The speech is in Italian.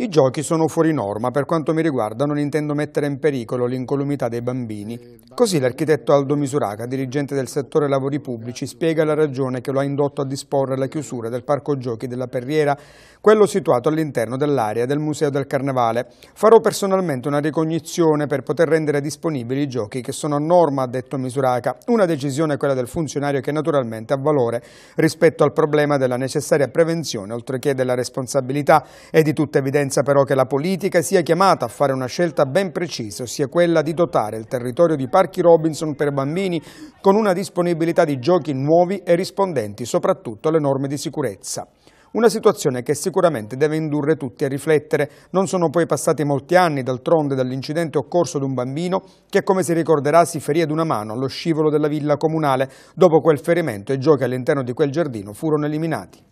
I giochi sono fuori norma, per quanto mi riguarda non intendo mettere in pericolo l'incolumità dei bambini. Così l'architetto Aldo Misuraca, dirigente del settore lavori pubblici, spiega la ragione che lo ha indotto a disporre la chiusura del parco giochi della Perriera, quello situato all'interno dell'area del Museo del Carnevale. Farò personalmente una ricognizione per poter rendere disponibili i giochi che sono a norma, ha detto Misuraca. Una decisione quella del funzionario che naturalmente ha valore rispetto al problema della necessaria prevenzione, oltre che della responsabilità e di tutta evidenza Pensa però che la politica sia chiamata a fare una scelta ben precisa, ossia quella di dotare il territorio di parchi Robinson per bambini con una disponibilità di giochi nuovi e rispondenti soprattutto alle norme di sicurezza. Una situazione che sicuramente deve indurre tutti a riflettere. Non sono poi passati molti anni d'altronde dall'incidente occorso ad un bambino che, come si ricorderà, si ferì ad una mano allo scivolo della villa comunale. Dopo quel ferimento i giochi all'interno di quel giardino furono eliminati.